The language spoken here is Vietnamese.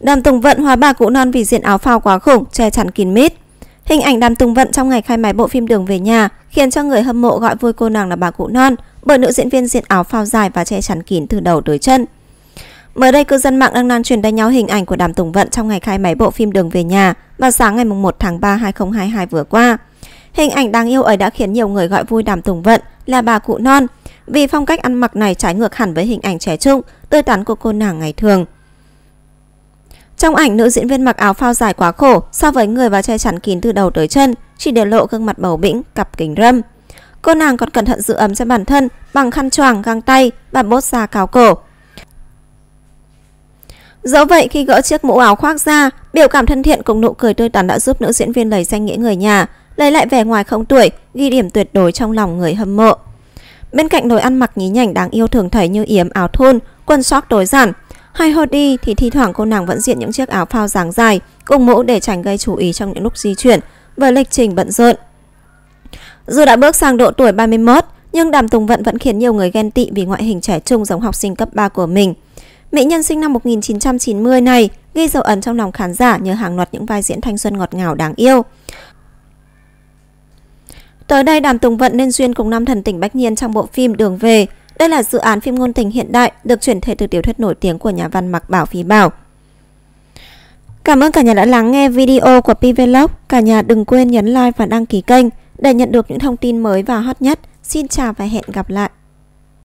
Đàm Tùng Vận hóa bà cụ non vì diện áo phao quá khủng, che chắn kín mít. Hình ảnh Đàm Tùng Vận trong ngày khai máy bộ phim Đường về nhà khiến cho người hâm mộ gọi vui cô nàng là bà cụ non bởi nữ diễn viên diện áo phao dài và che chắn kín từ đầu tới chân. Mới đây cư dân mạng đang lan truyền đầy nhau hình ảnh của Đàm Tùng Vận trong ngày khai máy bộ phim Đường về nhà vào sáng ngày 1 tháng 3 2022 vừa qua. Hình ảnh đáng yêu ấy đã khiến nhiều người gọi vui Đàm Tùng Vận là bà cụ non vì phong cách ăn mặc này trái ngược hẳn với hình ảnh trẻ trung, tươi tắn của cô nàng ngày thường. Trong ảnh nữ diễn viên mặc áo phao dài quá khổ so với người và che chắn kín từ đầu tới chân, chỉ để lộ gương mặt bầu bĩnh, cặp kính râm. Cô nàng còn cẩn thận giữ ấm cho bản thân bằng khăn choàng găng tay và bốt da cáo cổ. Dẫu vậy khi gỡ chiếc mũ áo khoác ra, biểu cảm thân thiện cùng nụ cười tươi tắn đã giúp nữ diễn viên lấy danh nghĩa người nhà, lấy lại vẻ ngoài không tuổi, ghi điểm tuyệt đối trong lòng người hâm mộ. Bên cạnh nồi ăn mặc nhí nhảnh đáng yêu thường thấy như yếm áo thun, quần sóc tối giản, hay hơn đi thì thi thoảng cô nàng vẫn diện những chiếc áo phao dáng dài, cùng mũ để tránh gây chú ý trong những lúc di chuyển và lịch trình bận rộn. Dù đã bước sang độ tuổi 31, nhưng Đàm Tùng Vận vẫn khiến nhiều người ghen tị vì ngoại hình trẻ trung giống học sinh cấp 3 của mình. Mỹ nhân sinh năm 1990 này ghi dấu ấn trong lòng khán giả nhờ hàng loạt những vai diễn thanh xuân ngọt ngào đáng yêu. Tới đây Đàm Tùng Vận nên duyên cùng nam thần tỉnh Bách Nhiên trong bộ phim Đường Về – đây là dự án phim ngôn tình hiện đại được chuyển thể từ tiểu thuyết nổi tiếng của nhà văn Mạc Bảo Phí Bảo. Cảm ơn cả nhà đã lắng nghe video của PVlog. Cả nhà đừng quên nhấn like và đăng ký kênh để nhận được những thông tin mới và hot nhất. Xin chào và hẹn gặp lại.